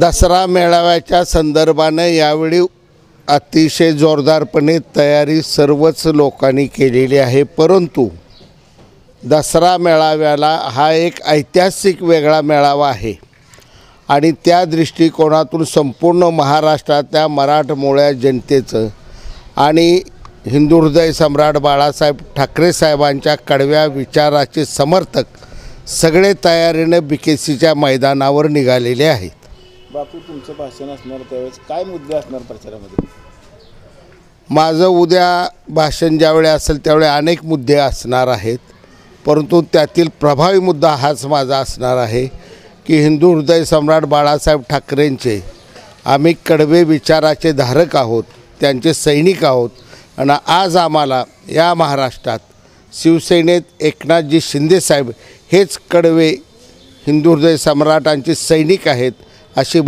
दसरा मेळाव्याच्या संदर्भानं यावेळी अतिशय जोरदारपणे तयारी सर्वच लोकांनी केलेली आहे परंतु दसरा मेळाव्याला हा एक ऐतिहासिक वेगळा मेळावा आहे आणि त्या दृष्टिकोनातून संपूर्ण महाराष्ट्रातल्या मराठमोळ्या जनतेचं आणि हिंदू सम्राट बाळासाहेब ठाकरे साहेबांच्या कडव्या विचाराचे समर्थक सगळे तयारीने बीकेसीच्या मैदानावर निघालेले आहेत बापू तुमचं भाषण असणार त्यावेळेस काय मुद्दे असणार प्रचारामध्ये माझं उद्या भाषण ज्यावेळी असेल त्यावेळी अनेक मुद्दे असणार आहेत परंतु त्यातील प्रभावी मुद्दा हाच माझा असणार आहे की हिंदू हृदय सम्राट बाळासाहेब ठाकरेंचे आम्ही कडवे विचाराचे धारक आहोत त्यांचे सैनिक आहोत आणि आज आम्हाला या महाराष्ट्रात शिवसेनेत एकनाथजी शिंदेसाहेब हेच कडवे हिंदू हृदय सम्राटांचे सैनिक आहेत अशी